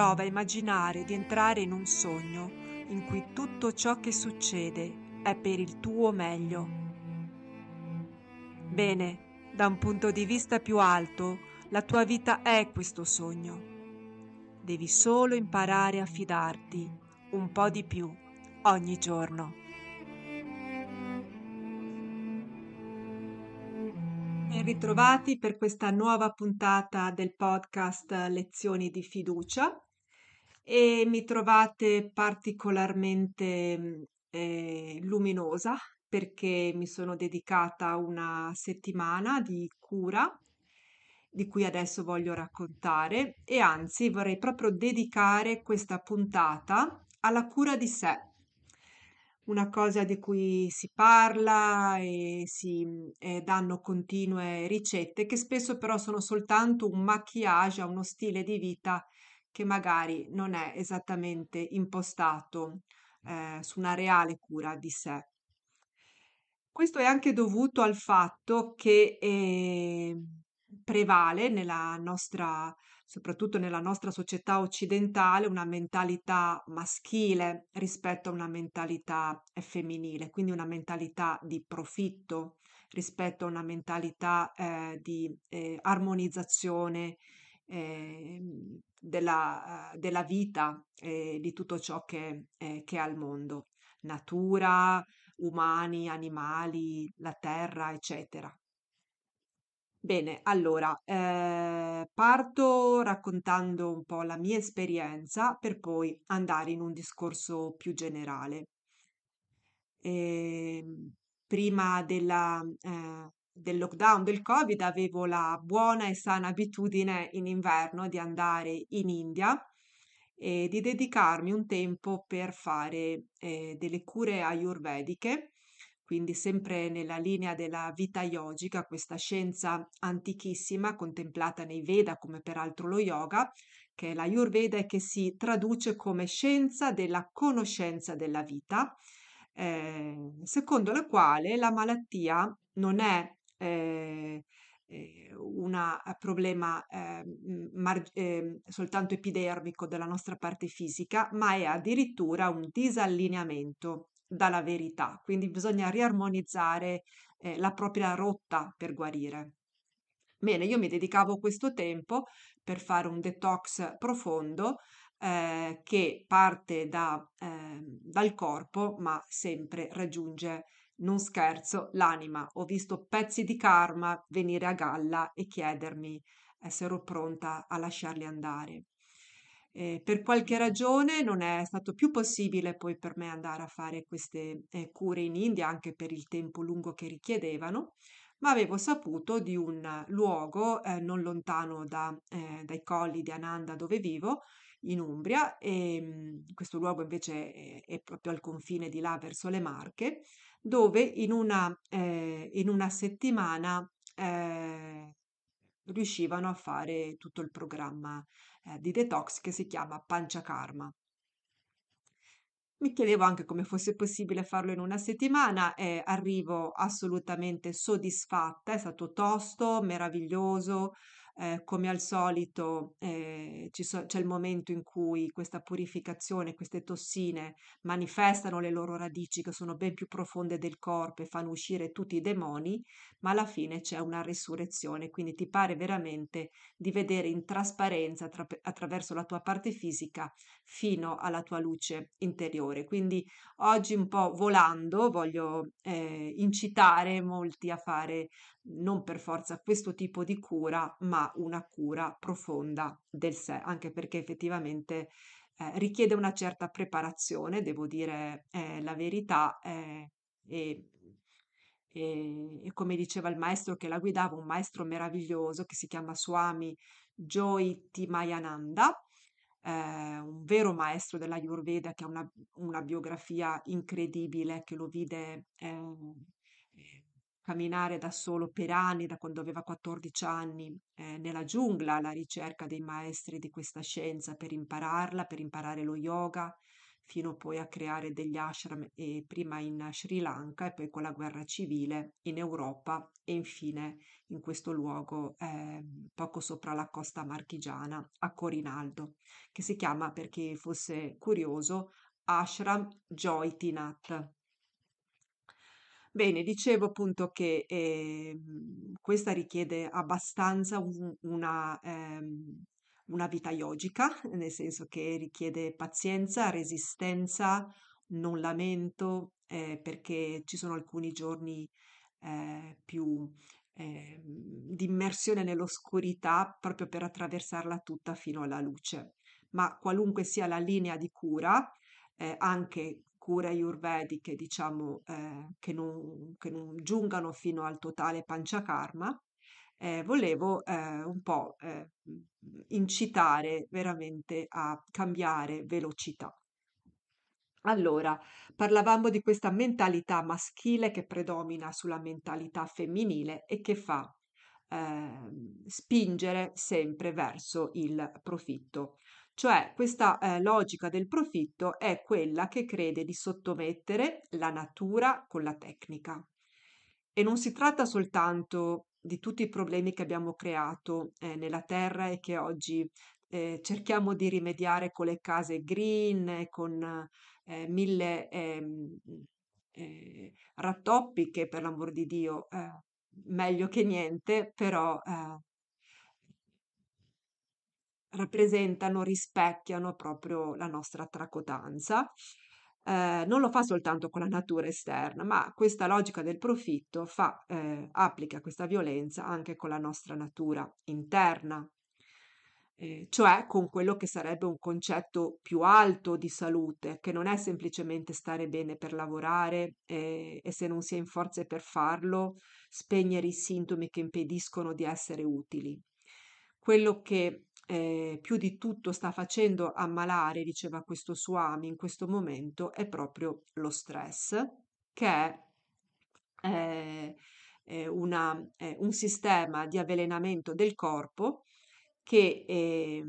prova a immaginare di entrare in un sogno in cui tutto ciò che succede è per il tuo meglio. Bene, da un punto di vista più alto, la tua vita è questo sogno. Devi solo imparare a fidarti un po' di più ogni giorno. Ben ritrovati per questa nuova puntata del podcast Lezioni di fiducia e mi trovate particolarmente mhmm, eh, luminosa perché mi sono dedicata una settimana di cura di cui adesso voglio raccontare e anzi vorrei proprio dedicare questa puntata alla cura di sé, una cosa di cui si parla e si eh, danno continue ricette che spesso però sono soltanto un maquillage a uno stile di vita che magari non è esattamente impostato eh, su una reale cura di sé. Questo è anche dovuto al fatto che eh, prevale nella nostra, soprattutto nella nostra società occidentale, una mentalità maschile rispetto a una mentalità eh, femminile, quindi una mentalità di profitto rispetto a una mentalità eh, di eh, armonizzazione Ehm, eh, della, della, vita e eh, di tutto ciò che, eh, che è al mondo, natura, umani, animali, la terra, eccetera. Bene, allora eh, parto raccontando un po' la mia esperienza per poi andare in un discorso più generale. Eh, prima della, eh, del lockdown, del Covid, avevo la buona e sana abitudine in inverno di andare in India e di dedicarmi un tempo per fare eh, delle cure ayurvediche, quindi sempre nella linea della vita yogica, questa scienza antichissima contemplata nei Veda come peraltro lo yoga, che è l'ayurveda e che si traduce come scienza della conoscenza della vita, eh, secondo la quale la malattia non è eh, eh un eh, problema eh, mar- eh, soltanto epidermico della nostra parte fisica, ma è addirittura un disallineamento dalla verità, quindi bisogna riarmonizzare eh, la propria rotta per guarire. Bene, io mi dedicavo questo tempo per fare un detox profondo eh, che parte da, ehm, dal corpo ma sempre raggiunge non scherzo, l'anima. Ho visto pezzi di karma venire a galla e chiedermi se ero pronta a lasciarli andare. Eh, per qualche ragione non è stato più possibile poi per me andare a fare queste eh, cure in India, anche per il tempo lungo che richiedevano, ma avevo saputo di un luogo eh, non lontano da, eh, dai colli di Ananda dove vivo, in Umbria, e mh, mm, questo luogo invece è, è proprio al confine di là verso le Marche, dove in una, eh, in una settimana eh, riuscivano a fare tutto il programma eh, di detox che si chiama Pancia Karma. Mi chiedevo anche come fosse possibile farlo in una settimana e arrivo assolutamente soddisfatta, è stato tosto, meraviglioso, eh, come al solito eh, so- c'è il momento in cui questa purificazione, queste tossine manifestano le loro radici che sono ben più profonde del corpo e fanno uscire tutti i demoni, ma alla fine c'è una risurrezione, quindi ti pare veramente di vedere in trasparenza tra- attraverso la tua parte fisica fino alla tua luce interiore. Quindi oggi un po' volando voglio eh, incitare molti a fare non per forza questo tipo di cura, ma una cura profonda del sé, anche perché effettivamente eh, richiede una certa preparazione, devo dire eh, la verità, eh, e, e, e, come diceva il maestro che la guidava, un maestro meraviglioso che si chiama Swami Joy Timayananda, eh, un vero maestro della Yurveda che ha una, una biografia incredibile che lo vide eh, camminare da solo per anni, da quando aveva 14 anni, eh, nella giungla alla ricerca dei maestri di questa scienza per impararla, per imparare lo yoga, fino poi a creare degli ashram eh, prima in Sri Lanka e poi con la guerra civile in Europa e infine in questo luogo eh, poco sopra la costa marchigiana a Corinaldo, che si chiama, per chi fosse curioso, Ashram Joytinath Bene, dicevo appunto che ehm, questa richiede abbastanza un- una, ehm, una vita yogica, nel senso che richiede pazienza, resistenza, non lamento, eh, perché ci sono alcuni giorni eh, più ehm, di immersione nell'oscurità proprio per attraversarla tutta fino alla luce. Ma qualunque sia la linea di cura, eh, anche cure ayurvediche, diciamo, eh, che, non, che non giungano fino al totale panciakarma, eh, volevo eh, un po' eh, incitare veramente a cambiare velocità. Allora, parlavamo di questa mentalità maschile che predomina sulla mentalità femminile e che fa ehm, spingere sempre verso il profitto. Cioè questa eh, logica del profitto è quella che crede di sottomettere la natura con la tecnica. E non si tratta soltanto di tutti i problemi che abbiamo creato eh, nella Terra e che oggi eh, cerchiamo di rimediare con le case green, e eh, con eh, mille ehm, eh, rattoppi che per l'amor di Dio meglio che niente, però eh, rappresentano, rispecchiano proprio la nostra tracotanza. Eh, non lo fa soltanto con la natura esterna, ma questa logica del profitto fa, eh, applica questa violenza anche con la nostra natura interna, eh, cioè con quello che sarebbe un concetto più alto di salute, che non è semplicemente stare bene per lavorare eh, e se non si è in forze per farlo, spegnere i sintomi che impediscono di essere utili. Quello che eh, più di tutto sta facendo ammalare, diceva questo Swami in questo momento, è proprio lo stress, che è eh, una, eh, un sistema di avvelenamento del corpo che eh,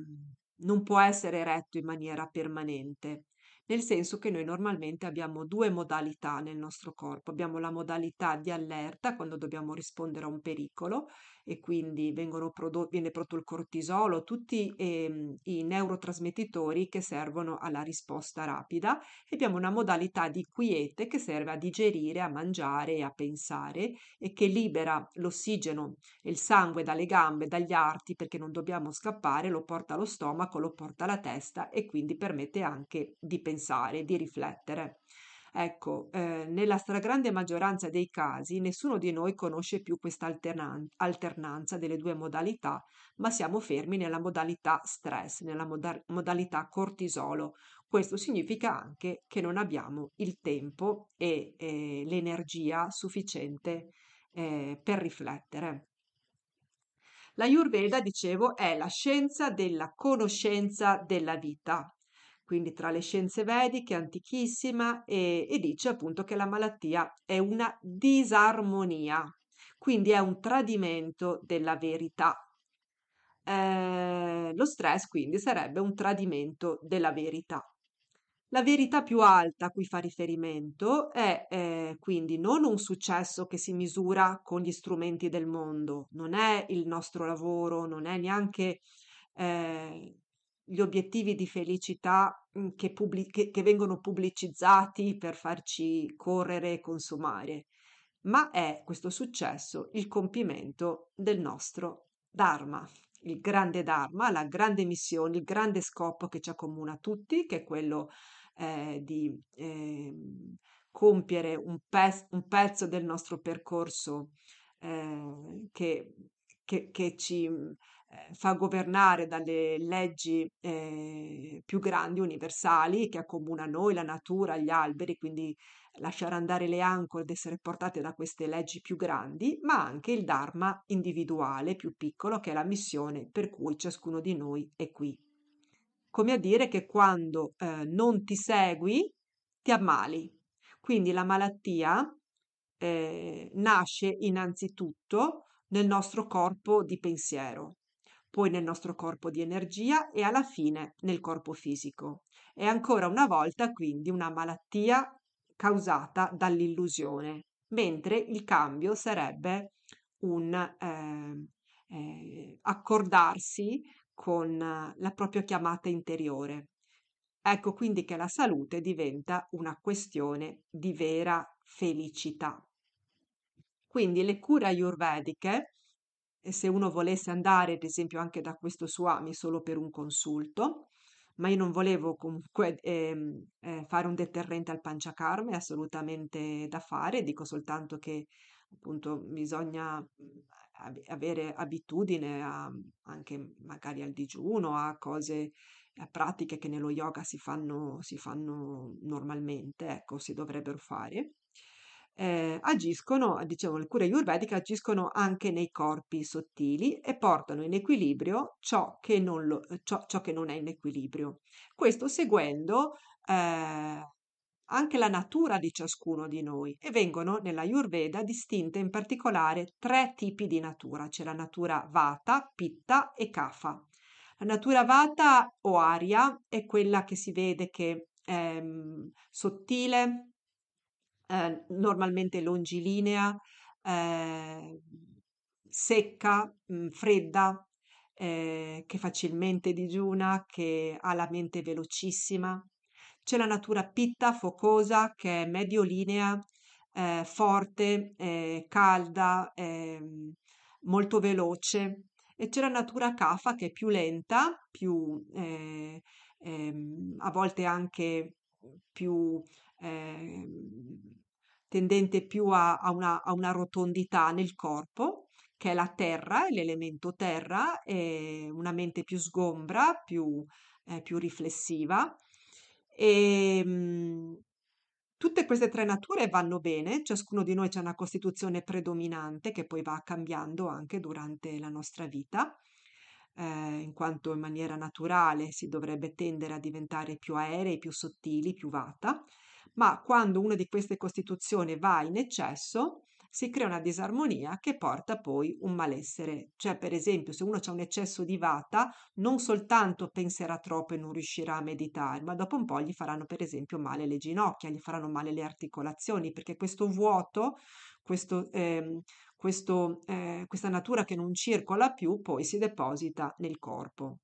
non può essere retto in maniera permanente nel senso che noi normalmente abbiamo due modalità nel nostro corpo. Abbiamo la modalità di allerta quando dobbiamo rispondere a un pericolo e quindi prodotto, viene prodotto il cortisolo, tutti eh, i neurotrasmettitori che servono alla risposta rapida e abbiamo una modalità di quiete che serve a digerire, a mangiare e a pensare e che libera l'ossigeno e il sangue dalle gambe, dagli arti perché non dobbiamo scappare, lo porta allo stomaco, lo porta alla testa e quindi permette anche di pensare pensare, di riflettere. Ecco, eh, nella stragrande maggioranza dei casi nessuno di noi conosce più questa alternan- alternanza delle due modalità, ma siamo fermi nella modalità stress, nella moda- modalità cortisolo. Questo significa anche che non abbiamo il tempo e eh, l'energia sufficiente eh, per riflettere. La Yurveda, dicevo, è la scienza della conoscenza della vita, quindi tra le scienze vediche, antichissima, e, e dice appunto che la malattia è una disarmonia, quindi è un tradimento della verità. Eh, lo stress quindi sarebbe un tradimento della verità. La verità più alta a cui fa riferimento è eh, quindi non un successo che si misura con gli strumenti del mondo, non è il nostro lavoro, non è neanche eh, gli obiettivi di felicità Mhmm, che, pubblic- che, che vengono pubblicizzati per farci correre e consumare, ma è questo successo il compimento del nostro Dharma, il grande Dharma, la grande missione, il grande scopo che ci accomuna tutti, che è quello eh, di eh, compiere un, pe- un, pezzo del nostro percorso eh, che, che, che, ci eh, fa governare dalle leggi eh, più grandi, universali, che accomunano noi, la natura, gli alberi, quindi lasciare andare le ancore ed essere portate da queste leggi più grandi, ma anche il Dharma individuale più piccolo, che è la missione per cui ciascuno di noi è qui. Come a dire che quando eh, non ti segui, ti ammali. Quindi la malattia eh, nasce innanzitutto nel nostro corpo di pensiero, poi nel nostro corpo di energia e alla fine nel corpo fisico. È ancora una volta quindi una malattia causata dall'illusione, mentre il cambio sarebbe un eh, eh, accordarsi con la propria chiamata interiore. Ecco quindi che la salute diventa una questione di vera felicità. Quindi le cure ayurvediche e se uno volesse andare, ad esempio, anche da questo Suami solo per un consulto, ma io non volevo comunque ehm, eh, fare un deterrente al panciacarme, è assolutamente da fare, dico soltanto che appunto bisogna mhmm, avere abitudine a, anche magari al digiuno, a cose, a pratiche che nello yoga si fanno, si fanno normalmente, ecco, si dovrebbero fare eh, agiscono, diciamo, le cure ayurvediche agiscono anche nei corpi sottili e portano in equilibrio ciò che non, lo, eh, ciò, ciò che non è in equilibrio. Questo seguendo eh, anche la natura di ciascuno di noi e vengono nella Ayurveda distinte in particolare tre tipi di natura, c'è la natura vata, pitta e kafa. La natura vata o aria è quella che si vede che è mm, sottile, eh, normalmente longilinea, eh, secca, mh, mm, fredda, eh, che facilmente digiuna, che ha la mente velocissima. C'è la natura pitta, focosa, che è mediolinea, eh, forte, eh, calda, ehm, molto veloce. E c'è la natura kafa, che è più lenta, più eh, ehm, a volte anche più eh, tendente più a, a, una, a, una, rotondità nel corpo, che è la terra, l'elemento terra, e una mente più sgombra, più, eh, più riflessiva. E, ehm, mh, Tutte queste tre nature vanno bene, ciascuno di noi ha una costituzione predominante che poi va cambiando anche durante la nostra vita, eh, in quanto in maniera naturale si dovrebbe tendere a diventare più aerei, più sottili, più vata, ma quando una di queste costituzioni va in eccesso si crea una disarmonia che porta poi un malessere. Cioè, per esempio, se uno ha un eccesso di vata, non soltanto penserà troppo e non riuscirà a meditare, ma dopo un po' gli faranno, per esempio, male le ginocchia, gli faranno male le articolazioni, perché questo vuoto, questo, eh, questo, eh, questa natura che non circola più, poi si deposita nel corpo.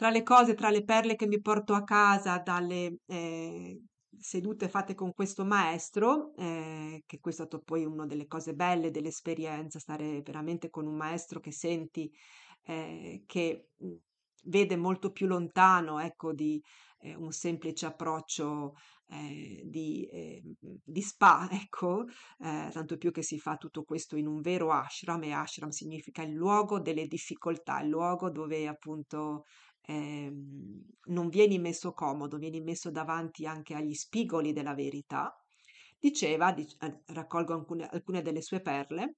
Tra le cose, tra le perle che mi porto a casa dalle eh, sedute fatte con questo maestro, eh, che questo è stato poi una delle cose belle dell'esperienza, stare veramente con un maestro che senti eh, che mm, vede molto più lontano ecco, di eh, un semplice approccio eh, di, eh, di, spa, ecco, eh, tanto più che si fa tutto questo in un vero ashram e ashram significa il luogo delle difficoltà, il luogo dove appunto ehm, non vieni messo comodo, vieni messo davanti anche agli spigoli della verità, diceva, dic- eh, raccolgo alcune, alcune delle sue perle,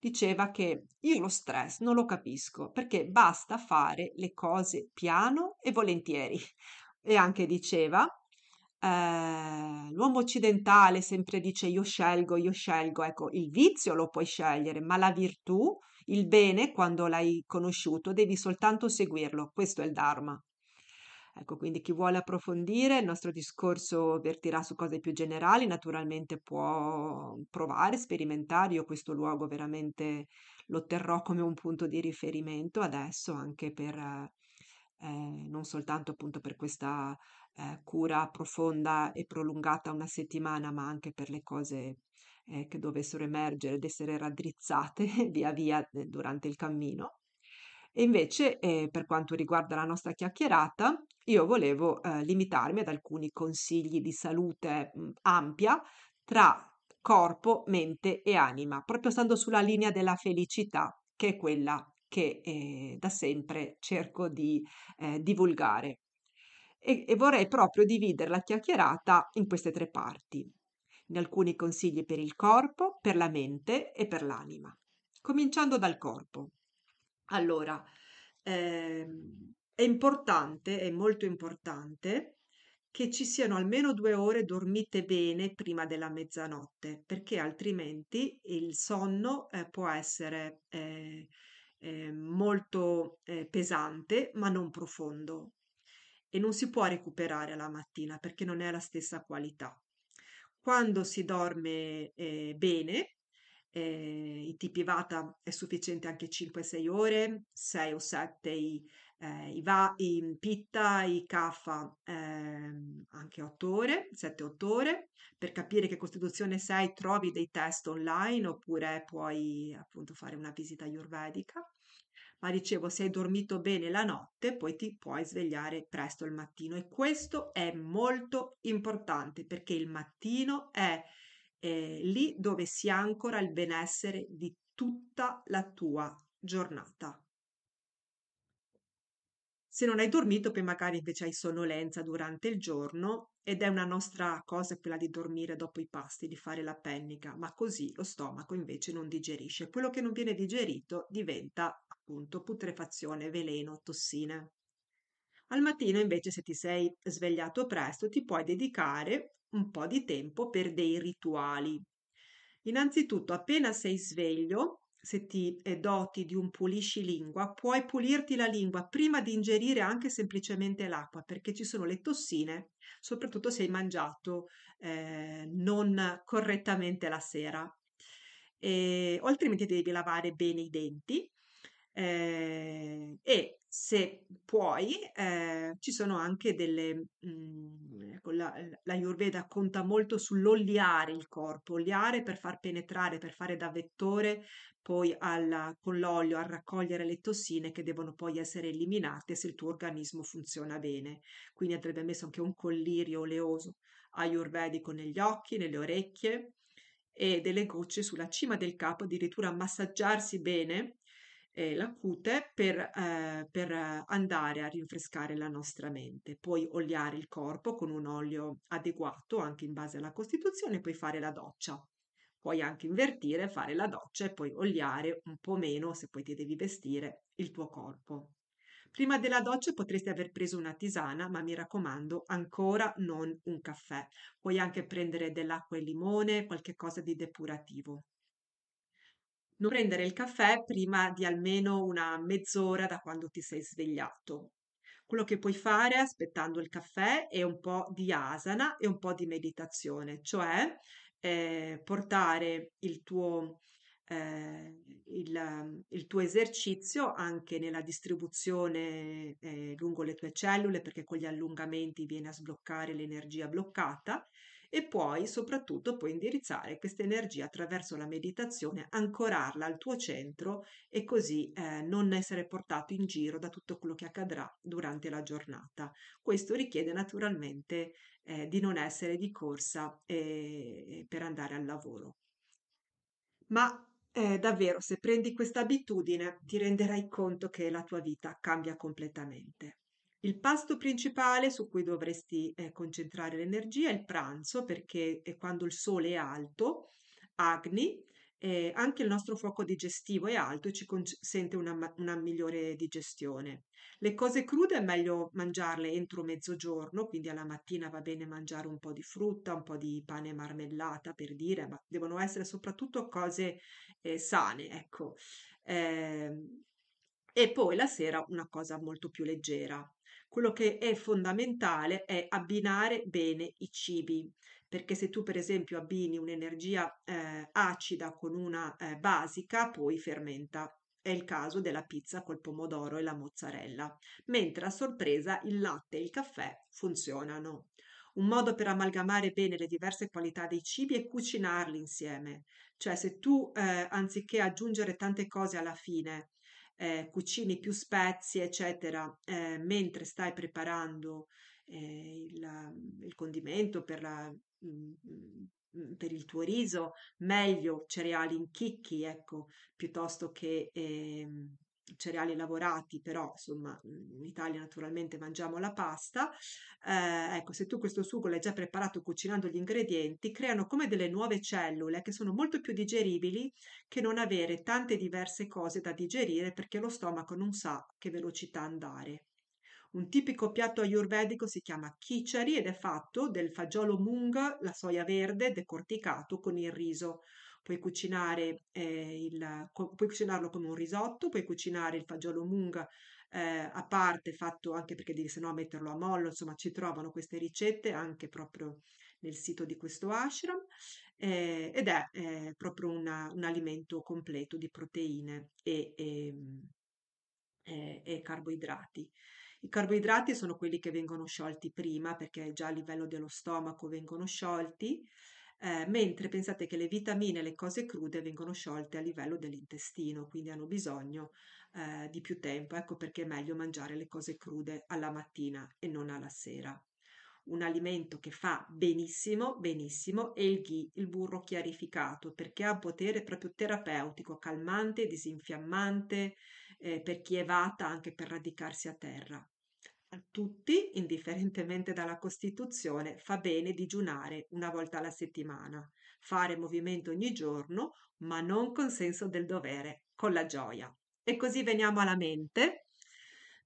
diceva che io lo stress non lo capisco perché basta fare le cose piano e volentieri. E anche diceva eh, l'uomo occidentale sempre dice io scelgo, io scelgo, ecco, il vizio lo puoi scegliere, ma la virtù, il bene, quando l'hai conosciuto, devi soltanto seguirlo, questo è il Dharma. Ecco, quindi chi vuole approfondire il nostro discorso vertirà su cose più generali, naturalmente può provare, sperimentare, io questo luogo veramente lo terrò come un punto di riferimento adesso anche per eh, non soltanto appunto per questa eh, cura profonda e prolungata una settimana, ma anche per le cose eh, che dovessero emergere ed essere raddrizzate via via eh, durante il cammino. E invece, eh, per quanto riguarda la nostra chiacchierata, io volevo limitarmi ad alcuni consigli di salute mh, mm, ampia tra corpo, mente e anima, proprio stando sulla linea della felicità, che è quella che eh, da sempre cerco di eh, divulgare. E, e vorrei proprio dividere la chiacchierata in queste tre parti, in alcuni consigli per il corpo, per la mente e per l'anima. Cominciando dal corpo. Allora, ehm, è importante, è molto importante che ci siano almeno due ore dormite bene prima della mezzanotte, perché altrimenti il sonno eh, può essere eh, eh, molto eh, pesante ma non profondo e non si può recuperare alla mattina perché non è la stessa qualità. Quando si dorme eh, bene, eh, i tipi Vata è sufficiente anche 5-6 ore, 6 o 7 i, eh, i, va, i mm, Pitta, i Kapha ehm, anche 8 ore, 7-8 ore. Per capire che Costituzione sei trovi dei test online oppure puoi appunto fare una visita ayurvedica. Ma dicevo, se hai dormito bene la notte, poi ti puoi svegliare presto il mattino e questo è molto importante perché il mattino è eh, lì dove si ancora il benessere di tutta la tua giornata. Se non hai dormito, poi magari invece hai sonnolenza durante il giorno ed è una nostra cosa quella di dormire dopo i pasti, di fare la pennica, ma così lo stomaco invece non digerisce. Quello che non viene digerito diventa appunto putrefazione, veleno, tossine. Al mattino invece se ti sei svegliato presto ti puoi dedicare un po' di tempo per dei rituali. Innanzitutto, appena sei sveglio, se ti eh, doti di un pulisci lingua, puoi pulirti la lingua prima di ingerire anche semplicemente l'acqua, perché ci sono le tossine, soprattutto se hai mangiato eh, non correttamente la sera. E, altrimenti devi lavare bene i denti eh, e se puoi eh, ci sono anche delle mh, mhmm, ecco, la, ehm, la Ayurveda conta molto sull'oliare il corpo oliare per far penetrare per fare da vettore poi alla, con l'olio a raccogliere le tossine che devono poi essere eliminate se il tuo organismo funziona bene quindi andrebbe messo anche un collirio oleoso ayurvedico negli occhi nelle orecchie e delle gocce sulla cima del capo addirittura massaggiarsi bene eh, la cute per, eh, per, andare a rinfrescare la nostra mente, poi oliare il corpo con un olio adeguato anche in base alla costituzione, poi fare la doccia. Puoi anche invertire, fare la doccia e poi oliare un po' meno, se poi ti devi vestire, il tuo corpo. Prima della doccia potresti aver preso una tisana, ma mi raccomando, ancora non un caffè. Puoi anche prendere dell'acqua e limone, qualche cosa di depurativo non prendere il caffè prima di almeno una mezz'ora da quando ti sei svegliato. Quello che puoi fare aspettando il caffè è un po' di asana e un po' di meditazione, cioè eh, portare il tuo, eh, il, il tuo, esercizio anche nella distribuzione eh, lungo le tue cellule, perché con gli allungamenti viene a sbloccare l'energia bloccata e puoi soprattutto puoi indirizzare questa energia attraverso la meditazione, ancorarla al tuo centro e così eh, non essere portato in giro da tutto quello che accadrà durante la giornata. Questo richiede naturalmente eh, di non essere di corsa eh, per andare al lavoro. Ma eh, davvero, se prendi questa abitudine, ti renderai conto che la tua vita cambia completamente. Il pasto principale su cui dovresti eh, concentrare l'energia è il pranzo, perché è quando il sole è alto, agni, eh, anche il nostro fuoco digestivo è alto e ci consente una, una migliore digestione. Le cose crude è meglio mangiarle entro mezzogiorno, quindi alla mattina va bene mangiare un po' di frutta, un po' di pane marmellata per dire, ma devono essere soprattutto cose eh, sane, ecco. Eh, e poi la sera una cosa molto più leggera. Quello che è fondamentale è abbinare bene i cibi, perché se tu per esempio abbini un'energia eh, acida con una eh, basica, poi fermenta. È il caso della pizza col pomodoro e la mozzarella, mentre a sorpresa il latte e il caffè funzionano. Un modo per amalgamare bene le diverse qualità dei cibi è cucinarli insieme, cioè se tu eh, anziché aggiungere tante cose alla fine eh, cucini più spezie, eccetera, eh, mentre stai preparando eh, il, il, condimento per, la, mm, mm, per, il tuo riso, meglio cereali in chicchi, ecco, piuttosto che ehm, cereali lavorati, però insomma mhmm, in Italia naturalmente mangiamo la pasta. Eh, ecco, se tu questo sugo l'hai già preparato cucinando gli ingredienti, creano come delle nuove cellule che sono molto più digeribili che non avere tante diverse cose da digerire perché lo stomaco non sa che velocità andare. Un tipico piatto ayurvedico si chiama khichari ed è fatto del fagiolo mung, la soia verde, decorticato con il riso puoi, cucinare, eh, il, co- puoi cucinarlo come un risotto, puoi cucinare il fagiolo munga eh, a parte, fatto anche perché devi se no metterlo a mollo, insomma ci trovano queste ricette anche proprio nel sito di questo ashram eh, ed è eh, proprio una, un alimento completo di proteine e, e, mm, e, e carboidrati. I carboidrati sono quelli che vengono sciolti prima perché già a livello dello stomaco vengono sciolti eh, mentre pensate che le vitamine e le cose crude vengono sciolte a livello dell'intestino, quindi hanno bisogno eh, di più tempo, ecco perché è meglio mangiare le cose crude alla mattina e non alla sera. Un alimento che fa benissimo, benissimo, è il ghi, il burro chiarificato, perché ha un potere proprio terapeutico, calmante, disinfiammante, eh, per chi è vata, anche per radicarsi a terra. A tutti, indifferentemente dalla Costituzione, fa bene digiunare una volta alla settimana, fare movimento ogni giorno, ma non con senso del dovere, con la gioia. E così veniamo alla mente,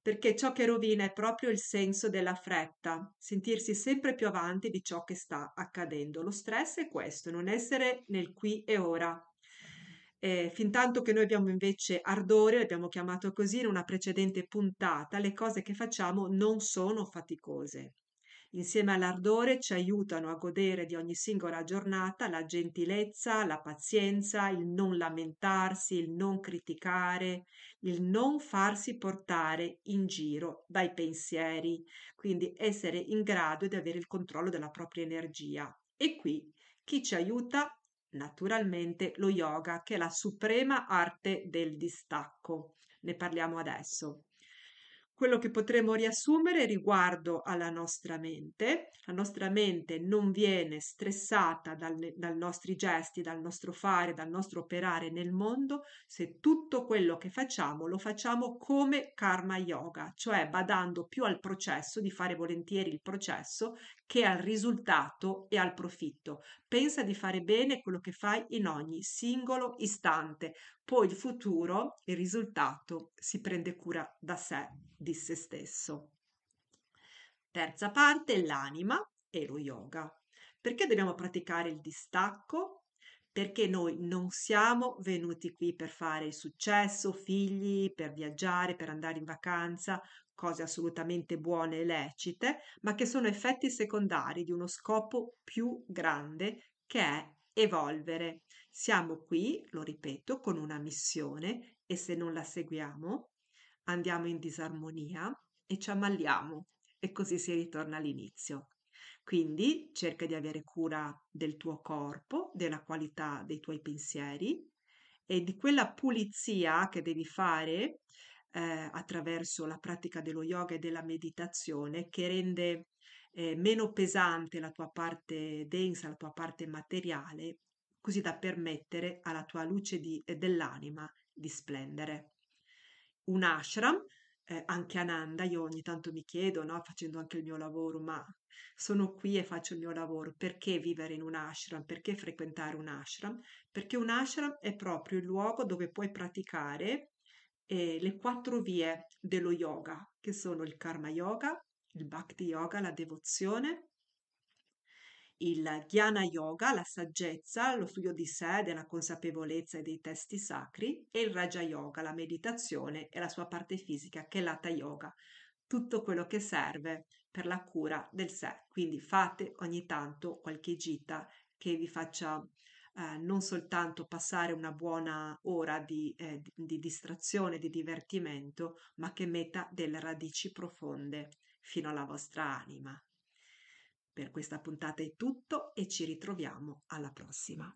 perché ciò che rovina è proprio il senso della fretta, sentirsi sempre più avanti di ciò che sta accadendo. Lo stress è questo, non essere nel qui e ora, eh, tanto che noi abbiamo invece ardore, l'abbiamo chiamato così in una precedente puntata, le cose che facciamo non sono faticose. Insieme all'ardore ci aiutano a godere di ogni singola giornata la gentilezza, la pazienza, il non lamentarsi, il non criticare, il non farsi portare in giro dai pensieri, quindi essere in grado di avere il controllo della propria energia. E qui chi ci aiuta? naturalmente lo yoga, che è la suprema arte del distacco. Ne parliamo adesso. Quello che potremmo riassumere riguardo alla nostra mente, la nostra mente non viene stressata dai nostri gesti, dal nostro fare, dal nostro operare nel mondo se tutto quello che facciamo lo facciamo come karma yoga, cioè badando più al processo, di fare volentieri il processo, che al risultato e al profitto. Pensa di fare bene quello che fai in ogni singolo istante, poi il futuro, il risultato, si prende cura da sé, di se stesso. Terza parte, l'anima e lo yoga. Perché dobbiamo praticare il distacco? Perché noi non siamo venuti qui per fare successo, figli, per viaggiare, per andare in vacanza cose assolutamente buone e lecite, ma che sono effetti secondari di uno scopo più grande che è evolvere. Siamo qui, lo ripeto, con una missione e se non la seguiamo andiamo in disarmonia e ci ammalliamo e così si ritorna all'inizio. Quindi cerca di avere cura del tuo corpo, della qualità dei tuoi pensieri e di quella pulizia che devi fare eh, attraverso la pratica dello yoga e della meditazione che rende eh, meno pesante la tua parte densa, la tua parte materiale, così da permettere alla tua luce di, eh, dell'anima di splendere. Un ashram, eh, anche Ananda, io ogni tanto mi chiedo, no, facendo anche il mio lavoro, ma sono qui e faccio il mio lavoro, perché vivere in un ashram? Perché frequentare un ashram? Perché un ashram è proprio il luogo dove puoi praticare eh, le quattro vie dello yoga, che sono il karma yoga, il bhakti yoga, la devozione, il Jnana Yoga, la saggezza, lo studio di sé, della consapevolezza e dei testi sacri, e il Raja Yoga, la meditazione e la sua parte fisica, che è l'ata Yoga, tutto quello che serve per la cura del sé. Quindi fate ogni tanto qualche gita che vi faccia eh, non soltanto passare una buona ora di, eh, di distrazione, di divertimento, ma che metta delle radici profonde fino alla vostra anima. Per questa puntata è tutto e ci ritroviamo alla prossima.